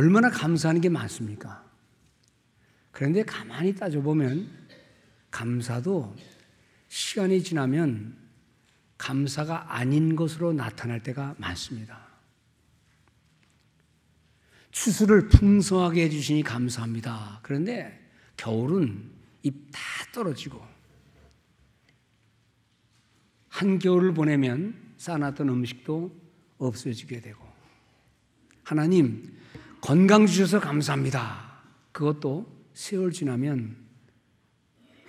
얼마나 감사하는 게 많습니까? 그런데 가만히 따져보면 감사도 시간이 지나면 감사가 아닌 것으로 나타날 때가 많습니다. 추수를 풍성하게 해주시니 감사합니다. 그런데 겨울은 잎 다 떨어지고 한겨울을 보내면 쌓아놨던 음식도 없어지게 되고 하나님 건강 주셔서 감사합니다. 그것도 세월 지나면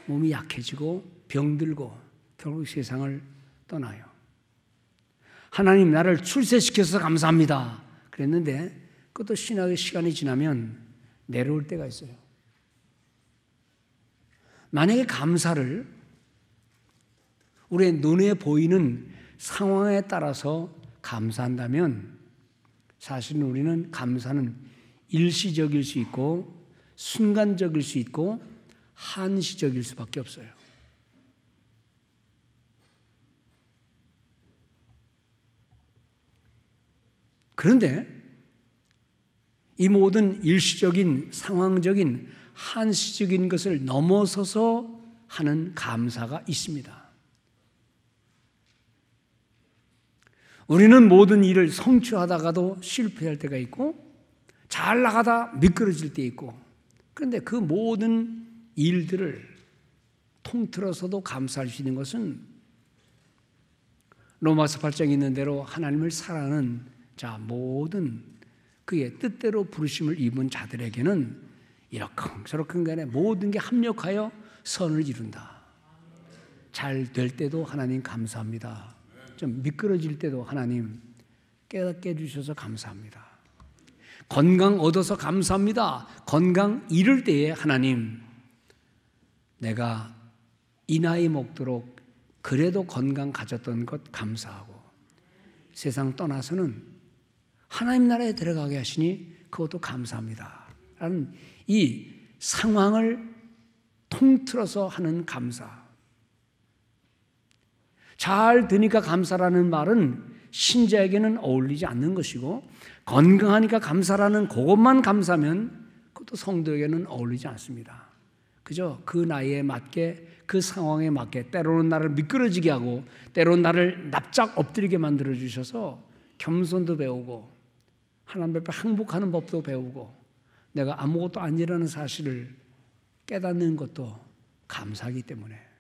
몸이 약해지고 병들고 결국 세상을 떠나요. 하나님 나를 출세시켜서 감사합니다. 그랬는데 그것도 신학의 시간이 지나면 내려올 때가 있어요. 만약에 감사를 우리의 눈에 보이는 상황에 따라서 감사한다면 사실 우리는 감사는 일시적일 수 있고 순간적일 수 있고 한시적일 수밖에 없어요. 그런데 이 모든 일시적인 상황적인 한시적인 것을 넘어서서 하는 감사가 있습니다. 우리는 모든 일을 성취하다가도 실패할 때가 있고 잘 나가다 미끄러질 때 있고 그런데 그 모든 일들을 통틀어서도 감사할 수 있는 것은 로마서 8장에 있는 대로 하나님을 사랑하는 자 모든 그의 뜻대로 부르심을 입은 자들에게는 이렇쿵 저렇쿵 간에 모든 게 합력하여 선을 이룬다. 잘 될 때도 하나님 감사합니다. 좀 미끄러질 때도 하나님 깨닫게 해주셔서 감사합니다. 건강 얻어서 감사합니다. 건강 잃을 때에 하나님 내가 이 나이 먹도록 그래도 건강 가졌던 것 감사하고 세상 떠나서는 하나님 나라에 들어가게 하시니 그것도 감사합니다. 라는 이 상황을 통틀어서 하는 감사. 잘 드니까 감사라는 말은 신자에게는 어울리지 않는 것이고 건강하니까 감사라는 그것만 감사면 그것도 성도에게는 어울리지 않습니다. 그죠? 그 나이에 맞게 그 상황에 맞게 때로는 나를 미끄러지게 하고 때로는 나를 납작 엎드리게 만들어 주셔서 겸손도 배우고 하나님 앞에 항복하는 법도 배우고 내가 아무것도 아니라는 사실을 깨닫는 것도 감사하기 때문에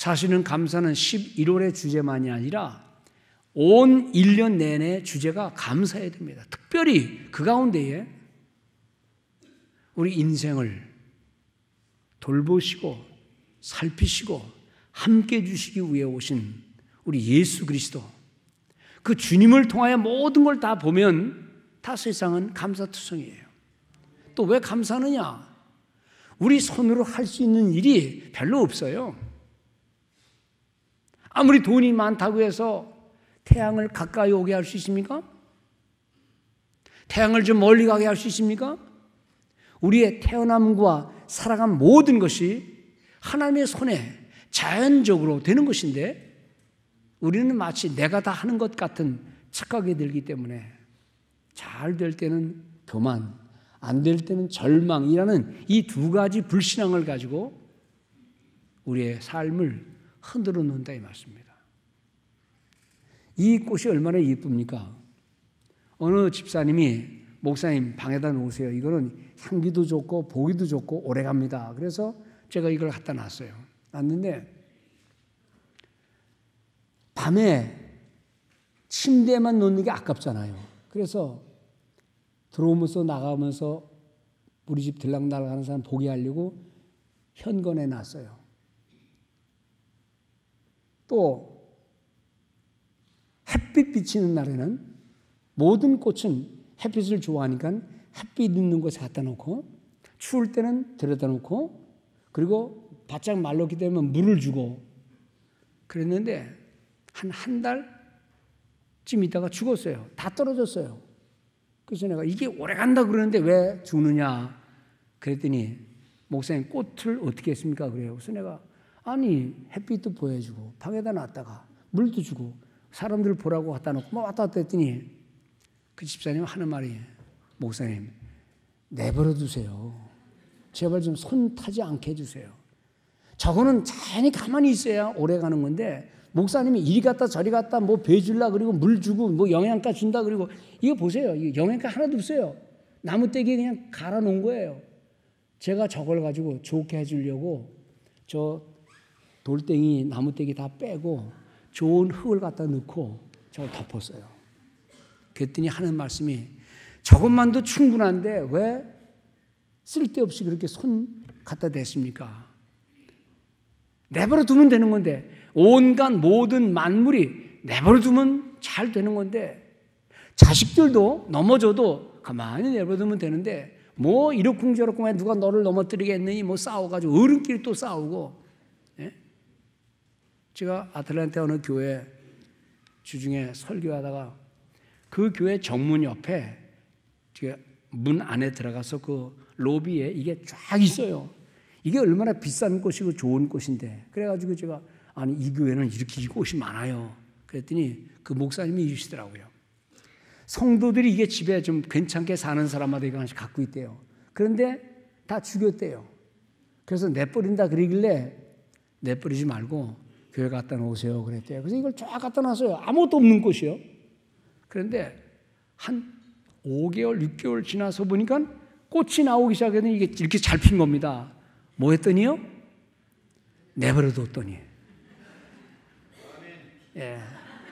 사실은 감사는 11월의 주제만이 아니라 온 1년 내내 주제가 감사해야 됩니다. 특별히 그 가운데에 우리 인생을 돌보시고 살피시고 함께 주시기 위해 오신 우리 예수 그리스도 그 주님을 통하여 모든 걸 다 보면 다 세상은 감사투성이에요. 또 왜 감사느냐? 우리 손으로 할 수 있는 일이 별로 없어요. 아무리 돈이 많다고 해서 태양을 가까이 오게 할 수 있습니까? 태양을 좀 멀리 가게 할 수 있습니까? 우리의 태어남과 살아간 모든 것이 하나님의 손에 자연적으로 되는 것인데 우리는 마치 내가 다 하는 것 같은 착각이 들기 때문에 잘 될 때는 교만, 안 될 때는 절망이라는 이 두 가지 불신앙을 가지고 우리의 삶을 흔들어 놓는다 이 말씀입니다. 이 꽃이 얼마나 예쁩니까? 어느 집사님이 목사님 방에다 놓으세요. 이거는 향기도 좋고 보기도 좋고 오래 갑니다. 그래서 제가 이걸 갖다 놨어요. 놨는데 밤에 침대에만 놓는 게 아깝잖아요. 그래서 들어오면서 나가면서 우리 집 들락날락하는 사람 보게 하려고 현건에 놨어요. 또 햇빛 비치는 날에는 모든 꽃은 햇빛을 좋아하니까 햇빛 있는 곳에 갖다 놓고 추울 때는 들여다 놓고 그리고 바짝 말랐기 때문에 물을 주고 그랬는데 한 한 달쯤 있다가 죽었어요. 다 떨어졌어요. 그래서 내가 이게 오래 간다 그러는데 왜 죽느냐 그랬더니 목사님 꽃을 어떻게 했습니까? 그래요. 그래서 내가 아니 햇빛도 보여주고 방에다 놨다가 물도 주고 사람들 보라고 갖다 놓고 막 뭐 왔다 갔다 했더니 그 집사님 하는 말이 목사님 내버려 두세요. 제발 좀 손 타지 않게 해주세요. 저거는 자연히 가만히 있어야 오래 가는 건데 목사님이 이리 갔다 저리 갔다 뭐 배줄라 그리고 물 주고 뭐 영양가 준다 그리고 이거 보세요. 이거 영양가 하나도 없어요. 나무 떼기 그냥 갈아 놓은 거예요. 제가 저걸 가지고 좋게 해주려고 저 돌덩이, 나무떼기 다 빼고 좋은 흙을 갖다 넣고 저걸 덮었어요. 그랬더니 하는 말씀이 저것만도 충분한데 왜 쓸데없이 그렇게 손 갖다 댔습니까? 내버려 두면 되는 건데 온갖 모든 만물이 내버려 두면 잘 되는 건데 자식들도 넘어져도 가만히 내버려두면 되는데 뭐 이렇쿵저렇쿵해 누가 너를 넘어뜨리겠느니 뭐 싸워가지고 어른끼리 또 싸우고 제가 아틀란타 어느 교회 주중에 설교하다가 그 교회 정문 옆에 문 안에 들어가서 그 로비에 이게 쫙 있어요. 이게 얼마나 비싼 곳이고 좋은 곳인데. 그래가지고 제가 아니 이 교회는 이렇게 이곳이 많아요. 그랬더니 그 목사님이 이러시더라고요. 성도들이 이게 집에 좀 괜찮게 사는 사람마다 이거 하나씩 갖고 있대요. 그런데 다 죽였대요. 그래서 내버린다 그러길래 내버리지 말고 교회 갔다 놓으세요. 그랬대요. 그래서 이걸 쫙 갖다 놨어요. 아무것도 없는 곳이요. 그런데 한 5개월, 6개월 지나서 보니까 꽃이 나오기 시작했더니 이게 이렇게 잘 핀 겁니다. 뭐 했더니요? 내버려 뒀더니. 예.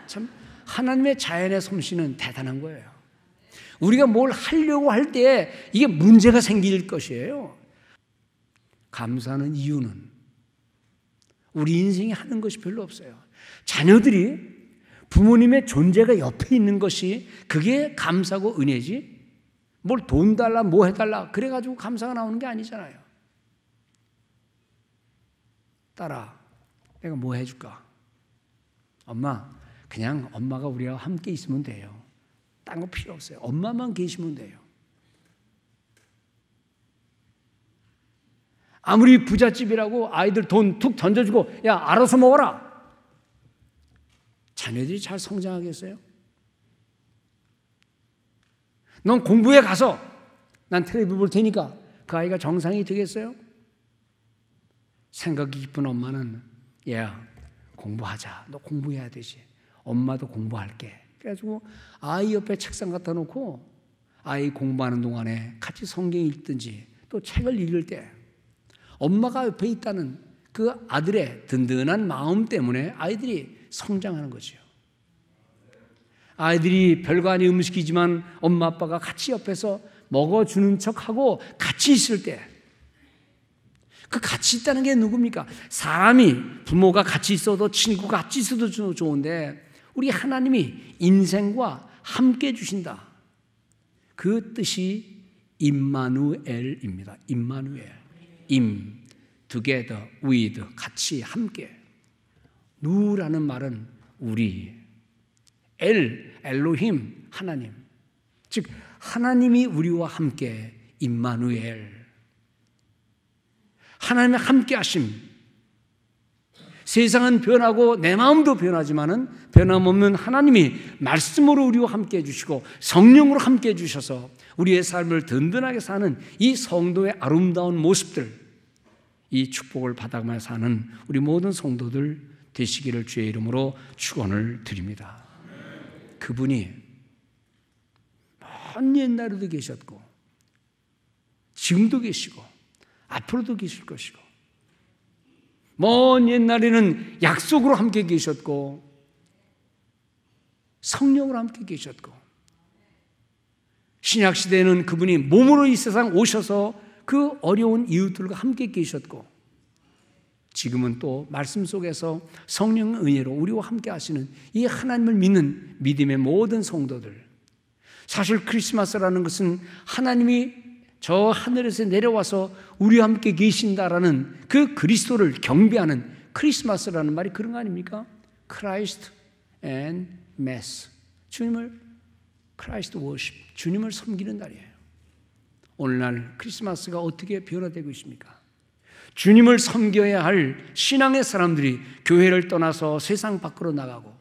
참, 하나님의 자연의 솜씨는 대단한 거예요. 우리가 뭘 하려고 할 때 이게 문제가 생길 것이에요. 감사하는 이유는 우리 인생이 하는 것이 별로 없어요. 자녀들이 부모님의 존재가 옆에 있는 것이 그게 감사고 은혜지. 뭘 돈 달라, 뭐 해달라. 그래가지고 감사가 나오는 게 아니잖아요. 딸아, 내가 뭐 해줄까? 엄마, 그냥 엄마가 우리와 함께 있으면 돼요. 딴 거 필요 없어요. 엄마만 계시면 돼요. 아무리 부잣집이라고 아이들 돈 툭 던져주고 야 알아서 먹어라. 자녀들이 잘 성장하겠어요? 넌 공부에 가서 난 텔레비 볼 테니까 그 아이가 정상이 되겠어요? 생각이 깊은 엄마는 야 공부하자 너 공부해야 되지 엄마도 공부할게 그래가지고 아이 옆에 책상 갖다 놓고 아이 공부하는 동안에 같이 성경 읽든지 또 책을 읽을 때 엄마가 옆에 있다는 그 아들의 든든한 마음 때문에 아이들이 성장하는 거죠. 아이들이 별거 아닌 음식이지만 엄마 아빠가 같이 옆에서 먹어주는 척하고 같이 있을 때 그 같이 있다는 게 누굽니까? 사람이 부모가 같이 있어도 친구 같이 있어도 좋은데 우리 하나님이 인생과 함께 주신다. 그 뜻이 임마누엘입니다. 임마누엘. 임, 두 t 더 위드, 같이, 함께. 누라는 말은 우리. 엘, 엘로힘, 하나님. 즉, 하나님이 우리와 함께, 임마누엘. 하나님의 함께 하심. 세상은 변하고 내 마음도 변하지만은 변함없는 하나님이 말씀으로 우리와 함께 해주시고 성령으로 함께 해주셔서 우리의 삶을 든든하게 사는 이 성도의 아름다운 모습들, 이 축복을 받아만 사는 우리 모든 성도들 되시기를 주의 이름으로 축원을 드립니다. 그분이 먼 옛날에도 계셨고 지금도 계시고 앞으로도 계실 것이고 먼 옛날에는 약속으로 함께 계셨고 성령으로 함께 계셨고 신약 시대에는 그분이 몸으로 이 세상 오셔서 그 어려운 이웃들과 함께 계셨고 지금은 또 말씀 속에서 성령 은혜로 우리와 함께 하시는 이 하나님을 믿는 믿음의 모든 성도들. 사실 크리스마스라는 것은 하나님이 저 하늘에서 내려와서 우리와 함께 계신다라는 그 그리스도를 경배하는 크리스마스라는 말이 그런 거 아닙니까? Christ and Mass. 주님을 크라이스트 워십, 주님을 섬기는 날이에요. 오늘날 크리스마스가 어떻게 변화되고 있습니까? 주님을 섬겨야 할 신앙의 사람들이 교회를 떠나서 세상 밖으로 나가고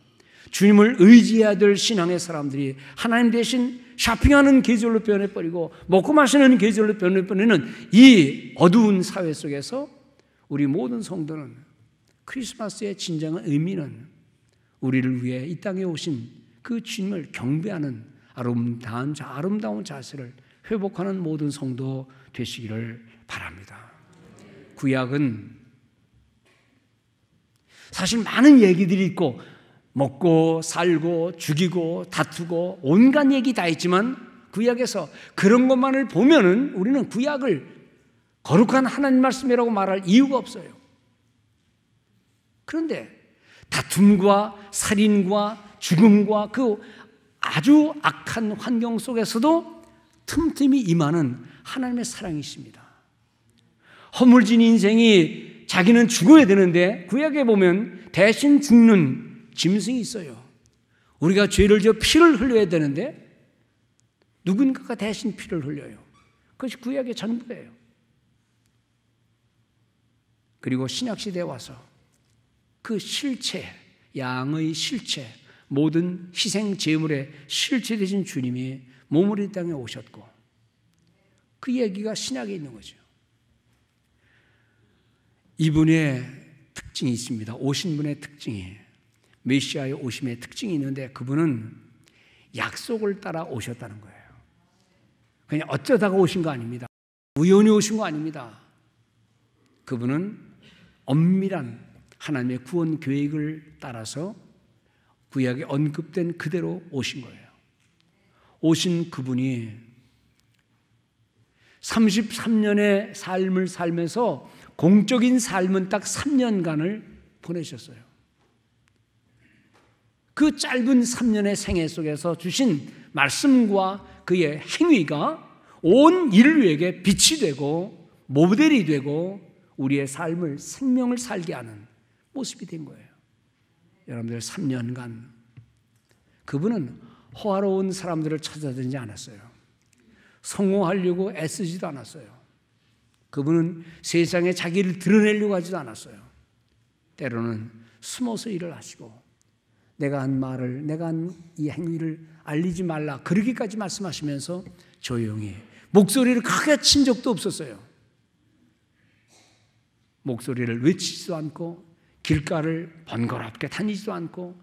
주님을 의지해야 될 신앙의 사람들이 하나님 대신 쇼핑하는 계절로 변해버리고 먹고 마시는 계절로 변해버리는 이 어두운 사회 속에서 우리 모든 성도는 크리스마스의 진정한 의미는 우리를 위해 이 땅에 오신 그 주님을 경배하는 아름다운 아름다운 자세를 회복하는 모든 성도 되시기를 바랍니다. 구약은 사실 많은 얘기들이 있고 먹고 살고 죽이고 다투고 온갖 얘기 다 있지만 구약에서 그런 것만을 보면은 우리는 구약을 거룩한 하나님 말씀이라고 말할 이유가 없어요. 그런데 다툼과 살인과 죽음과 그 아주 악한 환경 속에서도 틈틈이 임하는 하나님의 사랑이십니다. 허물진 인생이 자기는 죽어야 되는데 구약에 보면 대신 죽는 짐승이 있어요. 우리가 죄를 지어 피를 흘려야 되는데 누군가가 대신 피를 흘려요. 그것이 구약의 전부예요. 그리고 신약 시대에 와서 그 실체, 양의 실체, 모든 희생 제물의 실체 되신 주님이 몸으로 이 땅에 오셨고 그 얘기가 신약에 있는 거죠. 이분의 특징이 있습니다. 오신 분의 특징이 메시아의 오심의 특징이 있는데 그분은 약속을 따라 오셨다는 거예요. 그냥 어쩌다가 오신 거 아닙니다. 우연히 오신 거 아닙니다. 그분은 엄밀한 하나님의 구원 계획을 따라서 구약에 언급된 그대로 오신 거예요. 오신 그분이 33년의 삶을 살면서 공적인 삶은 딱 3년간을 보내셨어요. 그 짧은 3년의 생애 속에서 주신 말씀과 그의 행위가 온 인류에게 빛이 되고 모델이 되고 우리의 삶을 생명을 살게 하는 모습이 된 거예요. 여러분들 3년간 그분은 호화로운 사람들을 찾아다니지 않았어요. 성공하려고 애쓰지도 않았어요. 그분은 세상에 자기를 드러내려고 하지도 않았어요. 때로는 숨어서 일을 하시고 내가 한 말을 내가 한 이 행위를 알리지 말라 그러기까지 말씀하시면서 조용히 목소리를 크게 친 적도 없었어요. 목소리를 외치지도 않고 길가를 번거롭게 다니지도 않고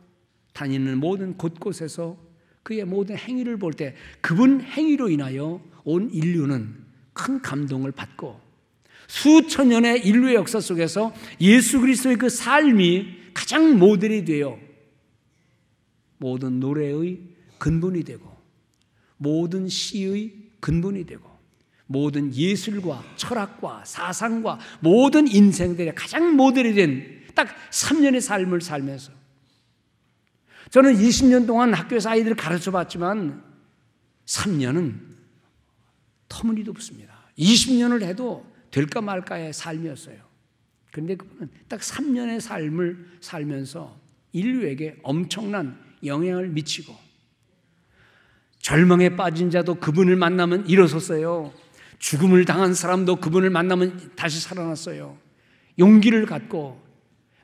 다니는 모든 곳곳에서 그의 모든 행위를 볼 때 그분 행위로 인하여 온 인류는 큰 감동을 받고 수천 년의 인류의 역사 속에서 예수 그리스도의 그 삶이 가장 모델이 되어 모든 노래의 근본이 되고 모든 시의 근본이 되고 모든 예술과 철학과 사상과 모든 인생들의 가장 모델이 된딱 3년의 삶을 살면서. 저는 20년 동안 학교에서 아이들을 가르쳐 봤지만 3년은 터무니도 없습니다. 20년을 해도 될까 말까의 삶이었어요. 근데 그분은 딱 3년의 삶을 살면서 인류에게 엄청난 영향을 미치고 절망에 빠진 자도 그분을 만나면 일어섰어요. 죽음을 당한 사람도 그분을 만나면 다시 살아났어요. 용기를 갖고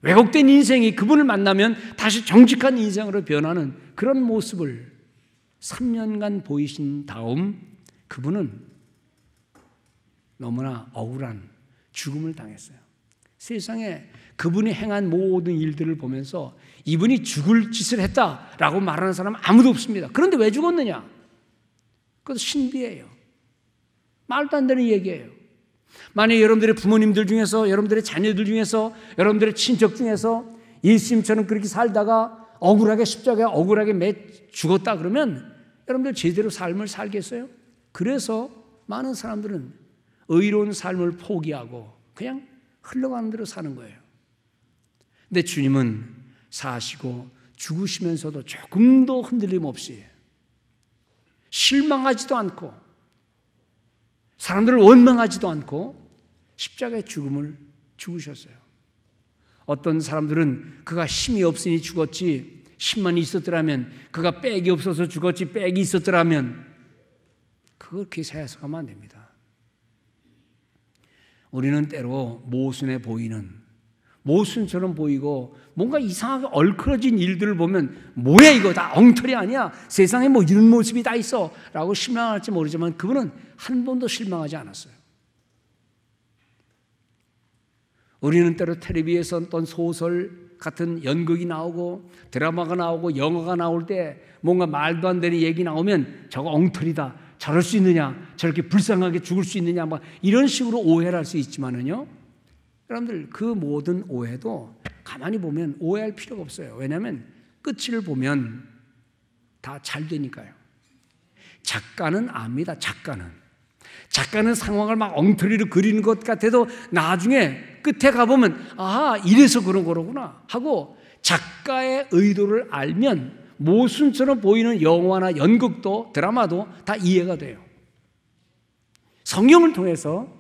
왜곡된 인생이 그분을 만나면 다시 정직한 인생으로 변하는 그런 모습을 3년간 보이신 다음 그분은 너무나 억울한 죽음을 당했어요. 세상에 그분이 행한 모든 일들을 보면서 이분이 죽을 짓을 했다라고 말하는 사람은 아무도 없습니다. 그런데 왜 죽었느냐? 그것도 신비예요. 말도 안 되는 얘기예요. 만약 여러분들의 부모님들 중에서 여러분들의 자녀들 중에서 여러분들의 친척 중에서 예수님처럼 그렇게 살다가 억울하게 십자가에 억울하게 매 죽었다 그러면 여러분들 제대로 삶을 살겠어요? 그래서 많은 사람들은 의로운 삶을 포기하고 그냥 흘러가는 대로 사는 거예요. 근데 주님은 사시고 죽으시면서도 조금도 흔들림 없이 실망하지도 않고 사람들을 원망하지도 않고 십자가의 죽음을 죽으셨어요. 어떤 사람들은 그가 힘이 없으니 죽었지, 힘만 있었더라면, 그가 빽이 없어서 죽었지, 빽이 있었더라면, 그렇게 해서가면안 됩니다. 우리는 때로 모순해 보이는 모순처럼 보이고 뭔가 이상하게 얼클어진 일들을 보면 뭐야 이거 다 엉터리 아니야 세상에 뭐 이런 모습이 다 있어 라고 실망할지 모르지만 그분은 한 번도 실망하지 않았어요 우리는 때로 텔레비에서 어떤 소설 같은 연극이 나오고 드라마가 나오고 영화가 나올 때 뭔가 말도 안 되는 얘기 나오면 저거 엉터리다 저럴 수 있느냐 저렇게 불쌍하게 죽을 수 있느냐 막 이런 식으로 오해를 할 수 있지만은요 여러분들 그 모든 오해도 가만히 보면 오해할 필요가 없어요. 왜냐하면 끝을 보면 다 잘 되니까요. 작가는 압니다. 작가는. 작가는 상황을 막 엉터리로 그리는 것 같아도 나중에 끝에 가보면 아 이래서 그런 거로구나 하고 작가의 의도를 알면 모순처럼 보이는 영화나 연극도 드라마도 다 이해가 돼요. 성경을 통해서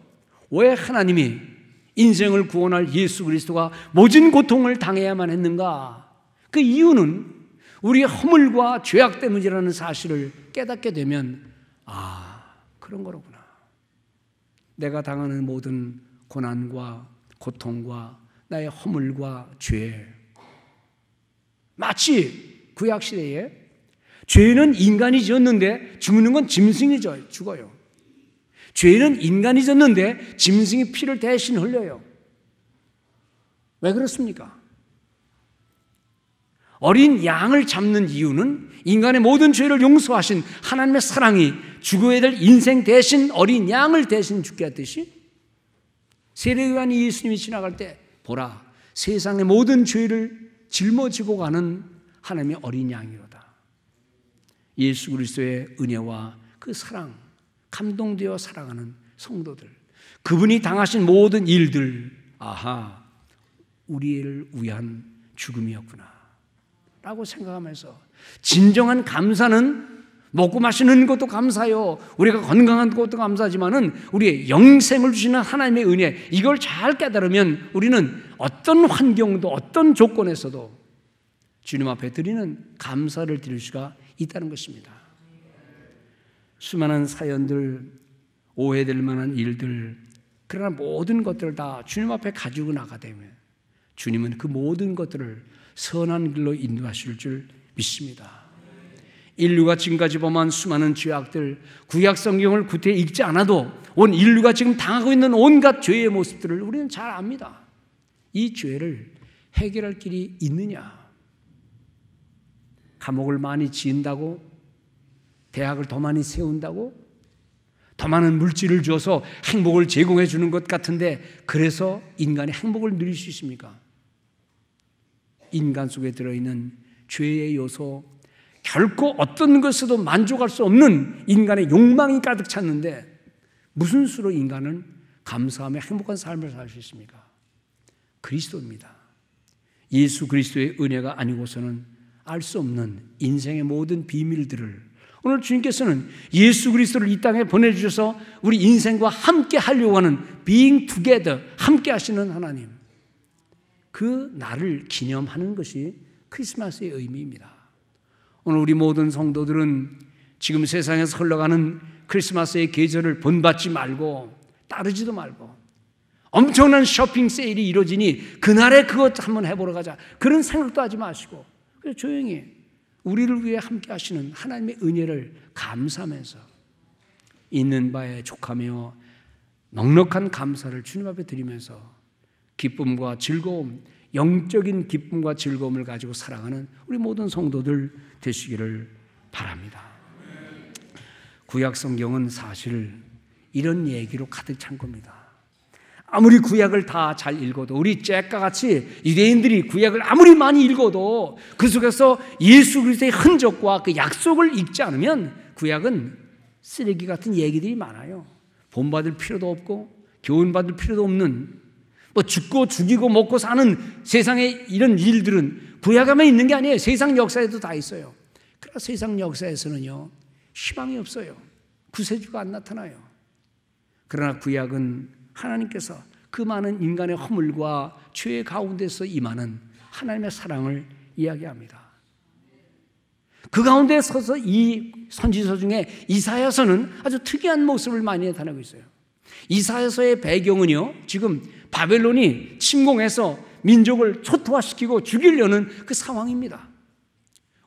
왜 하나님이 인생을 구원할 예수 그리스도가 모진 고통을 당해야만 했는가? 그 이유는 우리 허물과 죄악 때문이라는 사실을 깨닫게 되면 아, 그런 거로구나. 내가 당하는 모든 고난과 고통과 나의 허물과 죄. 마치 구약시대에 죄는 인간이 지었는데 죽는 건 짐승이 죽어요. 죄는 인간이 졌는데 짐승이 피를 대신 흘려요. 왜 그렇습니까? 어린 양을 잡는 이유는 인간의 모든 죄를 용서하신 하나님의 사랑이 죽어야 될 인생 대신 어린 양을 대신 죽게 하듯이 세례요한이 예수님이 지나갈 때 보라 세상의 모든 죄를 짊어지고 가는 하나님의 어린 양이로다. 예수 그리스도의 은혜와 그 사랑 감동되어 살아가는 성도들. 그분이 당하신 모든 일들, 아하, 우리를 위한 죽음이었구나. 라고 생각하면서 진정한 감사는 먹고 마시는 것도 감사요. 우리가 건강한 것도 감사하지만은 우리의 영생을 주시는 하나님의 은혜 이걸 잘 깨달으면 우리는 어떤 환경도 어떤 조건에서도 주님 앞에 드리는 감사를 드릴 수가 있다는 것입니다. 수많은 사연들, 오해될 만한 일들, 그러나 모든 것들을 다 주님 앞에 가지고 나가되며 주님은 그 모든 것들을 선한 길로 인도하실 줄 믿습니다. 인류가 지금까지 범한 수많은 죄악들, 구약 성경을 구태 읽지 않아도 온 인류가 지금 당하고 있는 온갖 죄의 모습들을 우리는 잘 압니다. 이 죄를 해결할 길이 있느냐? 감옥을 많이 지은다고 대학을 더 많이 세운다고? 더 많은 물질을 줘서 행복을 제공해 주는 것 같은데 그래서 인간의 행복을 누릴 수 있습니까? 인간 속에 들어있는 죄의 요소, 결코 어떤 것에도 만족할 수 없는 인간의 욕망이 가득 찼는데 무슨 수로 인간은 감사하며 행복한 삶을 살 수 있습니까? 그리스도입니다. 예수 그리스도의 은혜가 아니고서는 알 수 없는 인생의 모든 비밀들을 오늘 주님께서는 예수 그리스도를 이 땅에 보내주셔서 우리 인생과 함께 하려고 하는 being together, 함께 하시는 하나님. 그 날을 기념하는 것이 크리스마스의 의미입니다. 오늘 우리 모든 성도들은 지금 세상에서 흘러가는 크리스마스의 계절을 본받지 말고 따르지도 말고 엄청난 쇼핑 세일이 이루어지니 그날에 그것 한번 해보러 가자. 그런 생각도 하지 마시고 그래 조용히 우리를 위해 함께 하시는 하나님의 은혜를 감사하면서 있는 바에 족하며 넉넉한 감사를 주님 앞에 드리면서 기쁨과 즐거움, 영적인 기쁨과 즐거움을 가지고 살아가는 우리 모든 성도들 되시기를 바랍니다. 구약 성경은 사실 이런 얘기로 가득 찬 겁니다. 아무리 구약을 다 잘 읽어도 우리 잭과 같이 유대인들이 구약을 아무리 많이 읽어도 그 속에서 예수 그리스도의 흔적과 그 약속을 읽지 않으면 구약은 쓰레기 같은 얘기들이 많아요. 본받을 필요도 없고 교훈받을 필요도 없는 뭐 죽고 죽이고 먹고 사는 세상의 이런 일들은 구약에만 있는 게 아니에요. 세상 역사에도 다 있어요. 그러나 세상 역사에서는요. 희망이 없어요. 구세주가 안 나타나요. 그러나 구약은 하나님께서 그 많은 인간의 허물과 죄 가운데서 임하는 하나님의 사랑을 이야기합니다. 그 가운데 서서 이 선지서 중에 이사야서는 아주 특이한 모습을 많이 나타내고 있어요. 이사야서의 배경은요, 지금 바벨론이 침공해서 민족을 초토화시키고 죽이려는 그 상황입니다.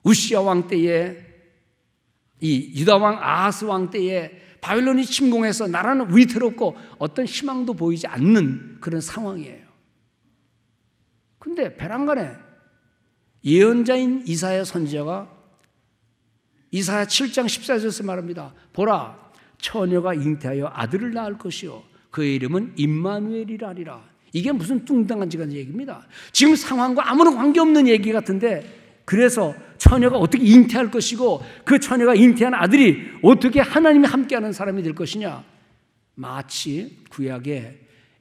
우시아 왕 때에 이 유다 왕 아하스 왕 때에 바빌론이 침공해서 나라는 위태롭고 어떤 희망도 보이지 않는 그런 상황이에요. 근데 베란간에 예언자인 이사야 선지자가 이사야 7장 14절에서 말합니다. 보라 처녀가 잉태하여 아들을 낳을 것이요 그의 이름은 임마누엘이라니라. 이게 무슨 뚱땅한 지간 얘기입니다. 지금 상황과 아무런 관계없는 얘기 같은데 그래서 처녀가 어떻게 잉태할 것이고 그 처녀가 잉태한 아들이 어떻게 하나님이 함께하는 사람이 될 것이냐. 마치 구약의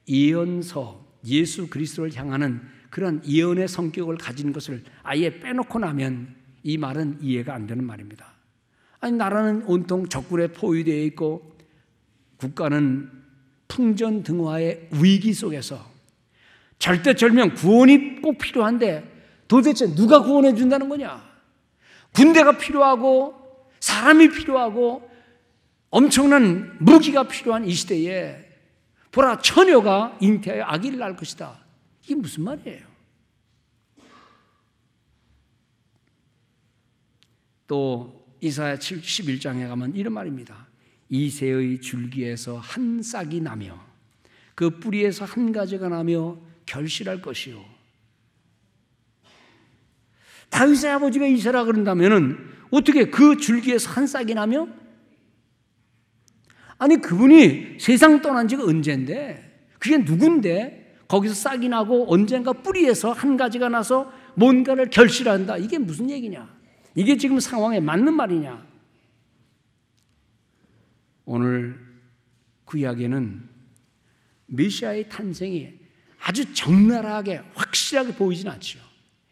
예언서 예수 그리스도를 향하는 그런 예언의 성격을 가진 것을 아예 빼놓고 나면 이 말은 이해가 안 되는 말입니다. 아니 나라는 온통 적군에 포위되어 있고 국가는 풍전등화의 위기 속에서 절대절명 구원이 꼭 필요한데 도대체 누가 구원해 준다는 거냐? 군대가 필요하고 사람이 필요하고 엄청난 무기가 필요한 이 시대에 보라 처녀가 잉태하여 아기를 낳을 것이다. 이게 무슨 말이에요? 또 이사야 71장에 가면 이런 말입니다. 이새의 줄기에서 한 싹이 나며 그 뿌리에서 한 가지가 나며 결실할 것이요 다윗의 아버지가 이세라 그런다면은 어떻게 그 줄기에서 한 싹이 나며? 아니 그분이 세상 떠난 지가 언젠데 그게 누군데 거기서 싹이 나고 언젠가 뿌리에서 한 가지가 나서 뭔가를 결실한다 이게 무슨 얘기냐? 이게 지금 상황에 맞는 말이냐? 오늘 그 이야기는 메시아의 탄생이 아주 적나라하게 확실하게 보이진 않죠.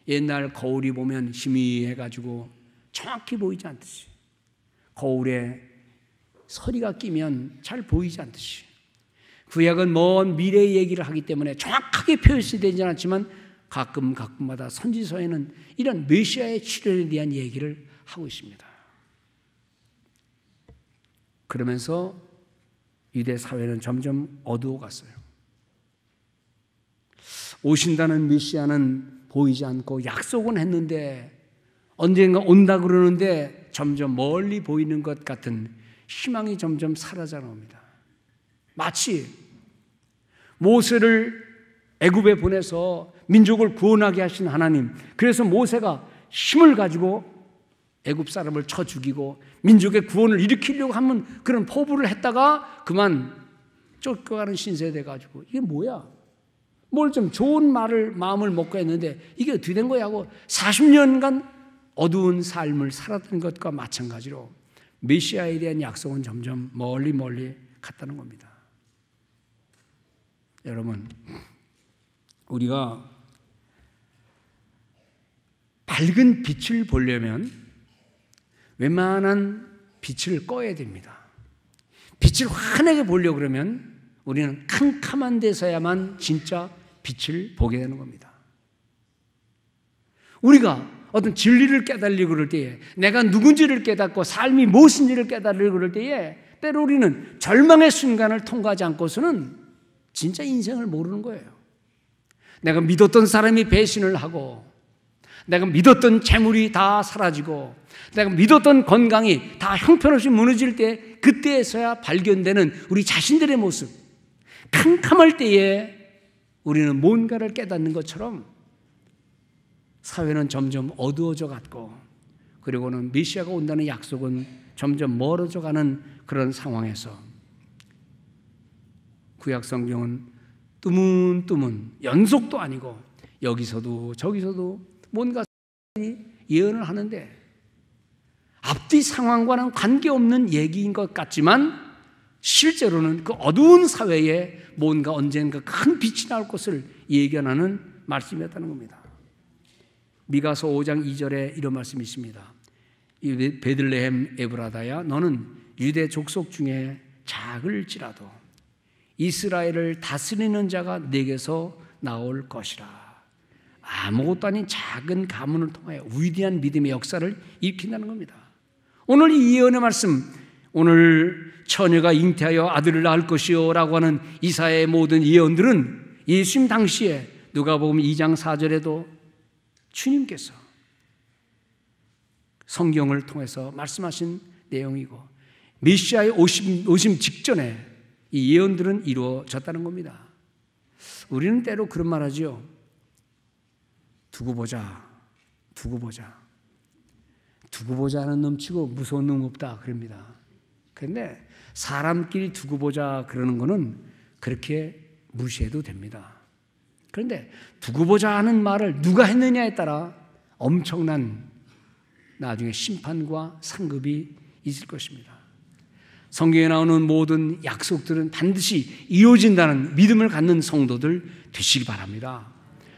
옛날 거울이 보면 희미해가지고 정확히 보이지 않듯이 거울에 서리가 끼면 잘 보이지 않듯이 구약은 그 먼 미래의 얘기를 하기 때문에 정확하게 표시되지 않지만 가끔 가끔마다 선지서에는 이런 메시아의 출현에 대한 얘기를 하고 있습니다. 그러면서 유대 사회는 점점 어두워갔어요. 오신다는 메시아는 보이지 않고 약속은 했는데 언젠가 온다 그러는데 점점 멀리 보이는 것 같은 희망이 점점 사라져 나옵니다. 마치 모세를 애굽에 보내서 민족을 구원하게 하신 하나님. 그래서 모세가 힘을 가지고 애굽 사람을 쳐 죽이고 민족의 구원을 일으키려고 하면 그런 포부를 했다가 그만 쫓겨가는 신세대 가지고 이게 뭐야? 뭘좀 좋은 말을 마음을 먹고 했는데 이게 어떻게 된 거야 하고 40년간 어두운 삶을 살았던 것과 마찬가지로 메시아에 대한 약속은 점점 멀리 멀리 갔다는 겁니다. 여러분, 우리가 밝은 빛을 보려면 웬만한 빛을 꺼야 됩니다. 빛을 환하게 보려 고 그러면 우리는 캄캄한 데서야만 진짜 빛을 보게 되는 겁니다. 우리가 어떤 진리를 깨달으려 그럴 때에 내가 누군지를 깨닫고 삶이 무엇인지를 깨달으려 그럴 때에 때로 우리는 절망의 순간을 통과하지 않고서는 진짜 인생을 모르는 거예요. 내가 믿었던 사람이 배신을 하고 내가 믿었던 재물이 다 사라지고 내가 믿었던 건강이 다 형편없이 무너질 때 그때에서야 발견되는 우리 자신들의 모습 캄캄할 때에 우리는 뭔가를 깨닫는 것처럼 사회는 점점 어두워져 갔고 그리고는 메시아가 온다는 약속은 점점 멀어져 가는 그런 상황에서 구약 성경은 뜨문뜨문 연속도 아니고 여기서도 저기서도 뭔가 예언을 하는데 앞뒤 상황과는 관계없는 얘기인 것 같지만 실제로는 그 어두운 사회에 뭔가 언젠가 큰 빛이 나올 것을 예견하는 말씀이었다는 겁니다. 미가서 5장 2절에 이런 말씀이 있습니다. 베들레헴 에브라다야 너는 유대 족속 중에 작을지라도 이스라엘을 다스리는 자가 내게서 나올 것이라. 아무것도 아닌 작은 가문을 통하여 위대한 믿음의 역사를 일으킨다는 겁니다. 오늘 이 예언의 말씀 오늘 처녀가 잉태하여 아들을 낳을 것이요 라고 하는 이사의 모든 예언들은 예수님 당시에 누가복음 2장 4절에도 주님께서 성경을 통해서 말씀하신 내용이고 메시아의 오심, 오심 직전에 이 예언들은 이루어졌다는 겁니다. 우리는 때로 그런 말 하지요. 두고 보자. 두고 보자. 두고 보자 는 넘치고 무서운 놈 없다. 그럽니다. 근데 사람끼리 두고 보자 그러는 거는 그렇게 무시해도 됩니다. 그런데 두고 보자 하는 말을 누가 했느냐에 따라 엄청난 나중에 심판과 상급이 있을 것입니다. 성경에 나오는 모든 약속들은 반드시 이루어진다는 믿음을 갖는 성도들 되시기 바랍니다.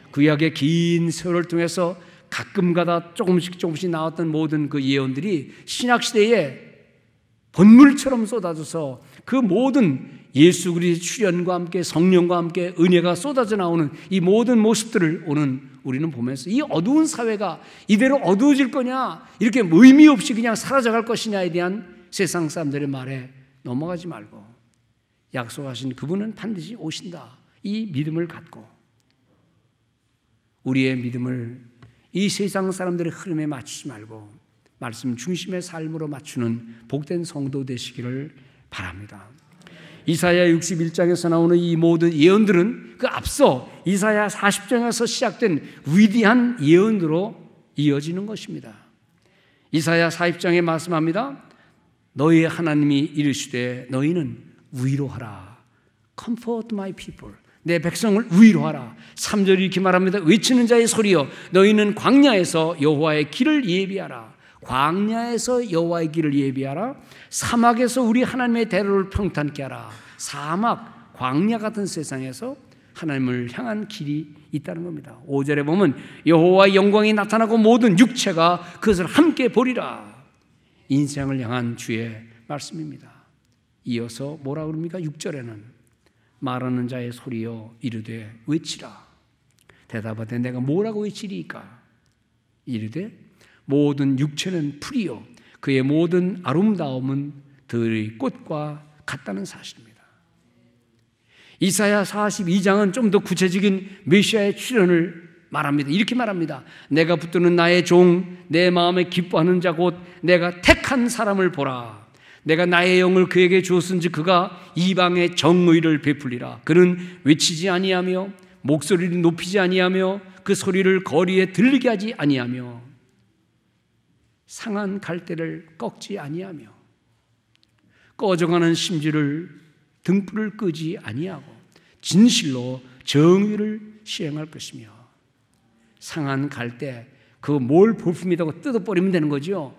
구약의 그 긴 세월을 통해서 가끔가다 조금씩 조금씩 나왔던 모든 그 예언들이 신약시대에 본물처럼 쏟아져서 그 모든 예수 그리스도의 출현과 함께 성령과 함께 은혜가 쏟아져 나오는 이 모든 모습들을 오는 우리는 보면서 이 어두운 사회가 이대로 어두워질 거냐 이렇게 의미 없이 그냥 사라져갈 것이냐에 대한 세상 사람들의 말에 넘어가지 말고 약속하신 그분은 반드시 오신다 이 믿음을 갖고 우리의 믿음을 이 세상 사람들의 흐름에 맞추지 말고 말씀 중심의 삶으로 맞추는 복된 성도 되시기를 바랍니다. 이사야 61장에서 나오는 이 모든 예언들은 그 앞서 이사야 40장에서 시작된 위대한 예언으로 이어지는 것입니다. 이사야 40장에 말씀합니다. 너희 하나님이 이르시되 너희는 위로하라. Comfort my people. 내 백성을 위로하라. 3절 이렇게 말합니다. 외치는 자의 소리여 너희는 광야에서 여호와의 길을 예비하라. 광야에서 여호와의 길을 예비하라. 사막에서 우리 하나님의 대로를 평탄케 하라. 사막, 광야 같은 세상에서 하나님을 향한 길이 있다는 겁니다. 5절에 보면 여호와의 영광이 나타나고 모든 육체가 그것을 함께 보리라. 인생을 향한 주의 말씀입니다. 이어서 뭐라 그럽니까? 6절에는 말하는 자의 소리여 이르되 외치라. 대답하되 내가 뭐라고 외치리까? 이르되 모든 육체는 풀이요 그의 모든 아름다움은 들의 꽃과 같다는 사실입니다. 이사야 42장은 좀 더 구체적인 메시아의 출현을 말합니다. 이렇게 말합니다. 내가 붙드는 나의 종, 내 마음에 기뻐하는 자 곧 내가 택한 사람을 보라. 내가 나의 영을 그에게 주었은지 그가 이방의 정의를 베풀리라. 그는 외치지 아니하며 목소리를 높이지 아니하며 그 소리를 거리에 들리게 하지 아니하며 상한 갈대를 꺾지 아니하며 꺼져가는 심지를 등불을 끄지 아니하고 진실로 정의를 시행할 것이며 상한 갈대 그 뭘부품이라고 뜯어버리면 되는 거죠.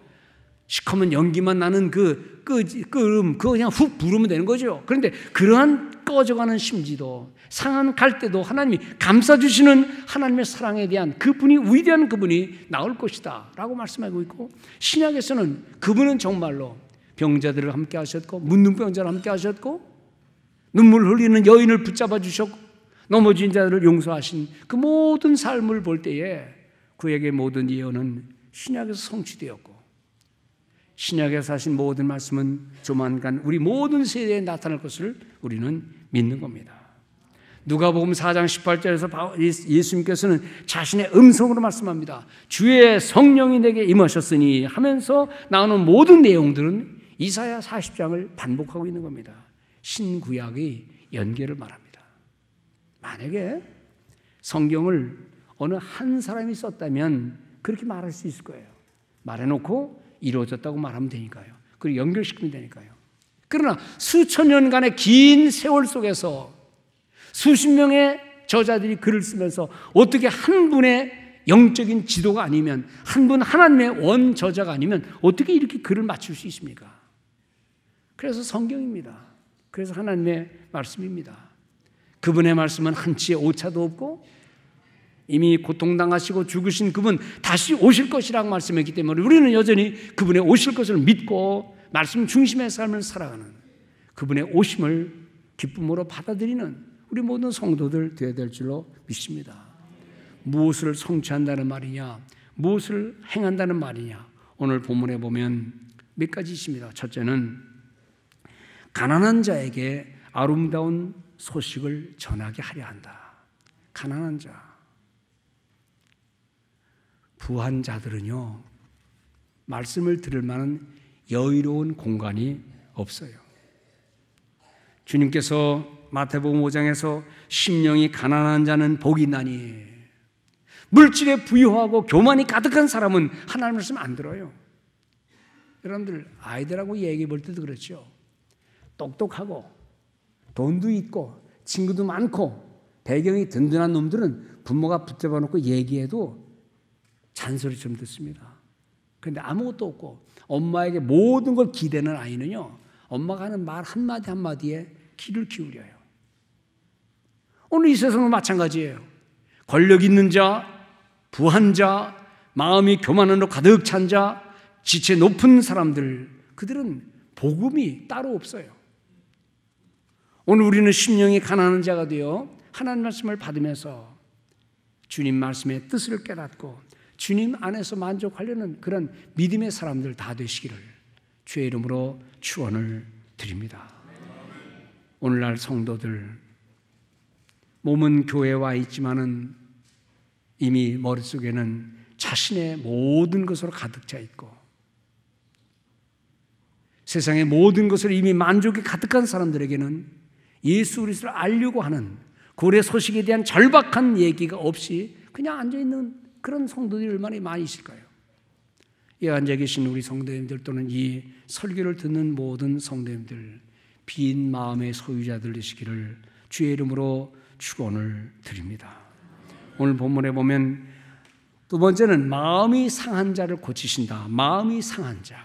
시커먼 연기만 나는 그 끄음 그, 그거 그냥 훅 부르면 되는 거죠. 그런데 그러한 꺼져가는 심지도 상한 갈대도 하나님이 감싸주시는 하나님의 사랑에 대한 그분이 위대한 그분이 나올 것이다 라고 말씀하고 있고 신약에서는 그분은 정말로 병자들을 함께 하셨고 묻는 병자를 함께 하셨고 눈물 흘리는 여인을 붙잡아 주셨고 넘어진 자들을 용서하신 그 모든 삶을 볼 때에 그에게 모든 예언은 신약에서 성취되었고 신약에서 하신 모든 말씀은 조만간 우리 모든 세대에 나타날 것을 우리는 믿는 겁니다. 누가복음 4장 18절에서 예수님께서는 자신의 음성으로 말씀합니다. 주의 성령이 내게 임하셨으니 하면서 나오는 모든 내용들은 이사야 40장을 반복하고 있는 겁니다. 신구약의 연계를 말합니다. 만약에 성경을 어느 한 사람이 썼다면 그렇게 말할 수 있을 거예요. 말해놓고 이루어졌다고 말하면 되니까요. 그리고 연결시키면 되니까요. 그러나 수천 년간의 긴 세월 속에서 수십 명의 저자들이 글을 쓰면서 어떻게 한 분의 영적인 지도가 아니면 한 분 하나님의 원 저자가 아니면 어떻게 이렇게 글을 맞출 수 있습니까? 그래서 성경입니다. 그래서 하나님의 말씀입니다. 그분의 말씀은 한치의 오차도 없고 이미 고통당하시고 죽으신 그분 다시 오실 것이라고 말씀했기 때문에 우리는 여전히 그분의 오실 것을 믿고 말씀 중심의 삶을 살아가는 그분의 오심을 기쁨으로 받아들이는 우리 모든 성도들 되어야 될 줄로 믿습니다. 무엇을 성취한다는 말이냐? 무엇을 행한다는 말이냐? 오늘 본문에 보면 몇 가지 있습니다. 첫째는 가난한 자에게 아름다운 소식을 전하게 하려 한다. 가난한 자. 부한 자들은요, 말씀을 들을 만한 여유로운 공간이 없어요. 주님께서 마태복음 5장에서 심령이 가난한 자는 복이 나니 물질에 부유하고 교만이 가득한 사람은 하나님 말씀 안 들어요. 여러분들 아이들하고 얘기해 볼 때도 그렇죠. 똑똑하고 돈도 있고 친구도 많고 배경이 든든한 놈들은 부모가 붙잡아 놓고 얘기해도 잔소리 처럼 듣습니다. 근데 아무것도 없고 엄마에게 모든 걸 기대는 아이는요. 엄마가 하는 말 한마디 한마디에 키를 기울여요. 오늘 이 세상은 마찬가지예요. 권력 있는 자, 부한 자, 마음이 교만으로 가득 찬 자, 지체 높은 사람들, 그들은 복음이 따로 없어요. 오늘 우리는 심령이 가난한 자가 되어 하나님 말씀을 받으면서 주님 말씀의 뜻을 깨닫고 주님 안에서 만족하려는 그런 믿음의 사람들 다 되시기를 주의 이름으로 축원을 드립니다. 오늘날 성도들 몸은 교회와 있지만은 이미 머릿속에는 자신의 모든 것으로 가득 차 있고 세상의 모든 것을 이미 만족이 가득한 사람들에게는 예수 그리스도를 알려고 하는 고래 소식에 대한 절박한 얘기가 없이 그냥 앉아 있는 그런 성도들이 얼마나 많이 있을까요? 이 앉아 계신 우리 성도님들 또는 이 설교를 듣는 모든 성도님들 빈 마음의 소유자들 되시기를 주의 이름으로 축원을 드립니다. 오늘 본문에 보면 두 번째는 마음이 상한 자를 고치신다. 마음이 상한 자.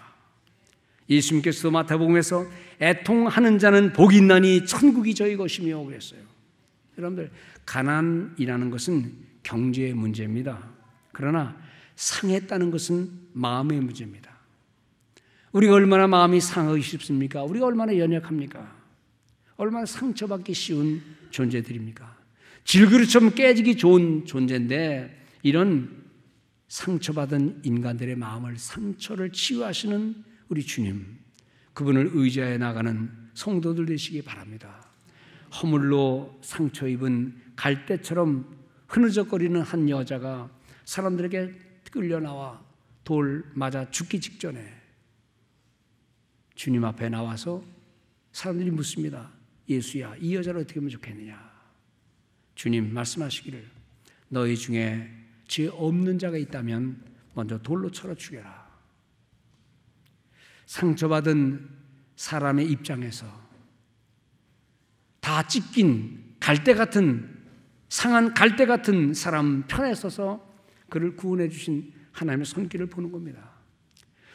예수님께서 마태복음에서 애통하는 자는 복이 있나니 천국이 저희 것이며 그랬어요. 여러분들 가난이라는 것은 경제의 문제입니다. 그러나 상했다는 것은 마음의 문제입니다. 우리가 얼마나 마음이 상하기 쉽습니까? 우리가 얼마나 연약합니까? 얼마나 상처받기 쉬운 존재들입니까? 질그릇처럼 깨지기 좋은 존재인데 이런 상처받은 인간들의 마음을 상처를 치유하시는 우리 주님, 그분을 의지하여 나가는 성도들 되시기 바랍니다. 허물로 상처 입은 갈대처럼 흐느적거리는 한 여자가 사람들에게 끌려나와 돌 맞아 죽기 직전에 주님 앞에 나와서 사람들이 묻습니다. 예수야, 이 여자를 어떻게 하면 좋겠느냐? 주님 말씀하시기를 너희 중에 죄 없는 자가 있다면 먼저 돌로 쳐라 죽여라. 상처받은 사람의 입장에서 다 찢긴 갈대 같은 상한 갈대 같은 사람 편에 서서 그를 구원해 주신 하나님의 손길을 보는 겁니다.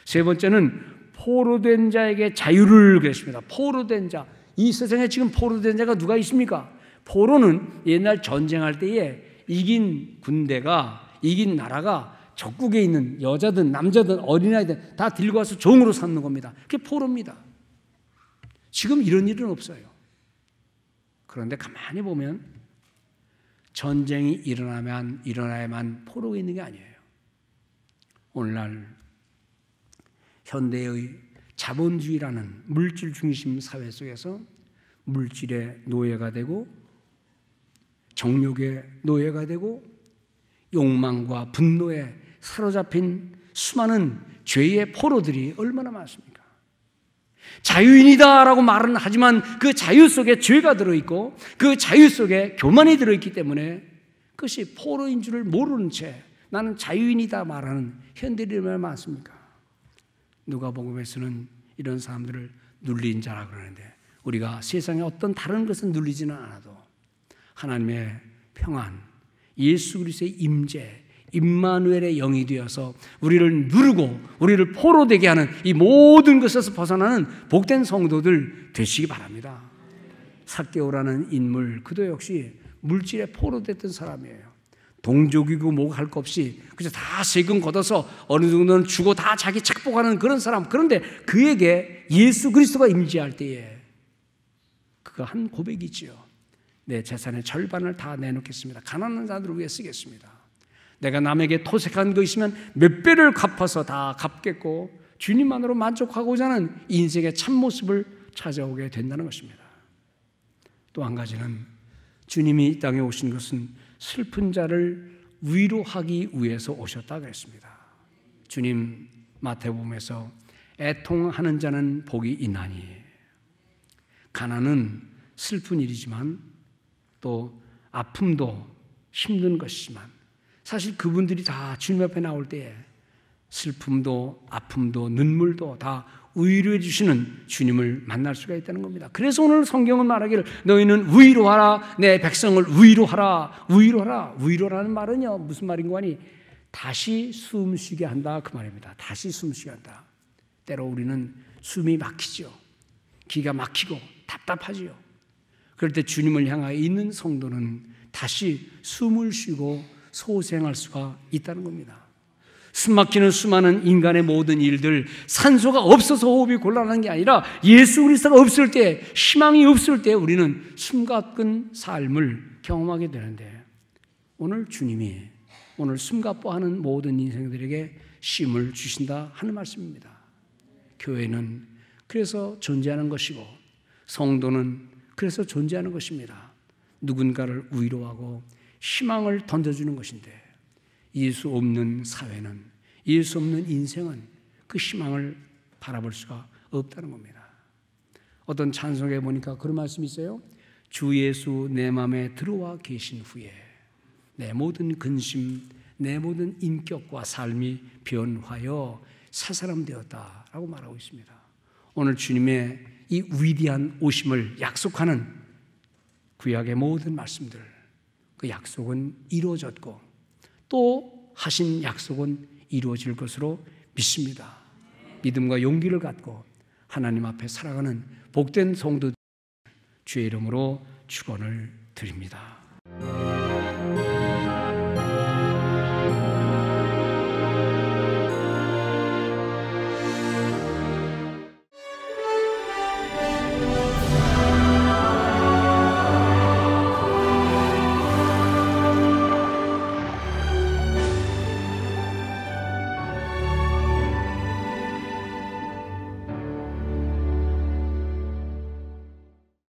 세 번째는 포로된 자에게 자유를 그랬습니다. 포로된 자. 이 세상에 지금 포로된 자가 누가 있습니까? 포로는 옛날 전쟁할 때에 이긴 군대가 이긴 나라가 적국에 있는 여자든 남자든 어린아이든 다 들고 와서 종으로 삼는 겁니다. 그게 포로입니다. 지금 이런 일은 없어요. 그런데 가만히 보면 전쟁이 일어나면 일어나야만 포로가 있는 게 아니에요. 오늘날 현대의 자본주의라는 물질 중심 사회 속에서 물질의 노예가 되고 정욕의 노예가 되고 욕망과 분노에 사로잡힌 수많은 죄의 포로들이 얼마나 많습니까? 자유인이다라고 말은 하지만 그 자유 속에 죄가 들어있고 그 자유 속에 교만이 들어있기 때문에 그것이 포로인 줄을 모르는 채 나는 자유인이다 말하는 현대인이 많습니까? 누가 복음에서는 이런 사람들을 눌린 자라 그러는데 우리가 세상에 어떤 다른 것은 눌리지는 않아도 하나님의 평안, 예수 그리스도의 임재, 임마누엘의 영이 되어서 우리를 누르고 우리를 포로 되게 하는 이 모든 것에서 벗어나는 복된 성도들 되시기 바랍니다. 사개오라는 인물 그도 역시 물질에 포로됐던 사람이에요. 동족이고 뭐고 할것 없이 그저 다 세금 걷어서 어느 정도는 주고 다 자기 착복하는 그런 사람. 그런데 그에게 예수 그리스도가 임재할 때에 그가 한 고백이지요. 내 재산의 절반을 다 내놓겠습니다. 가난한 자들을 위해 쓰겠습니다. 내가 남에게 토색한 거 있으면 몇 배를 갚아서 다 갚겠고 주님만으로 만족하고자 하는 인생의 참모습을 찾아오게 된다는 것입니다. 또 한 가지는 주님이 이 땅에 오신 것은 슬픈 자를 위로하기 위해서 오셨다 그랬습니다. 주님 마태복음에서 애통하는 자는 복이 있나니 가난은 슬픈 일이지만 또 아픔도 힘든 것이지만 사실 그분들이 다 주님 앞에 나올 때 슬픔도 아픔도 눈물도 다 위로해 주시는 주님을 만날 수가 있다는 겁니다. 그래서 오늘 성경은 말하기를 너희는 위로하라 내 백성을 위로하라 위로하라 위로라는 말은요 무슨 말인고 하니 다시 숨쉬게 한다 그 말입니다. 다시 숨쉬게 한다. 때로 우리는 숨이 막히죠. 기가 막히고 답답하지요. 그럴 때 주님을 향하여 있는 성도는 다시 숨을 쉬고 소생할 수가 있다는 겁니다. 숨막히는 수많은 인간의 모든 일들 산소가 없어서 호흡이 곤란한 게 아니라 예수 그리스도가 없을 때 희망이 없을 때 우리는 숨가쁜 삶을 경험하게 되는데 오늘 주님이 오늘 숨가뻐하는 모든 인생들에게 쉼을 주신다 하는 말씀입니다. 교회는 그래서 존재하는 것이고 성도는 그래서 존재하는 것입니다. 누군가를 위로하고 희망을 던져주는 것인데 예수 없는 사회는 예수 없는 인생은 그 희망을 바라볼 수가 없다는 겁니다. 어떤 찬송에 보니까 그런 말씀이 있어요. 주 예수 내 마음에 들어와 계신 후에 내 모든 근심, 내 모든 인격과 삶이 변화여 새 사람 되었다라고 말하고 있습니다. 오늘 주님의 이 위대한 오심을 약속하는 구약의 모든 말씀들 그 약속은 이루어졌고 또 하신 약속은 이루어질 것으로 믿습니다. 믿음과 용기를 갖고 하나님 앞에 살아가는 복된 성도 주의 이름으로 축원을 드립니다.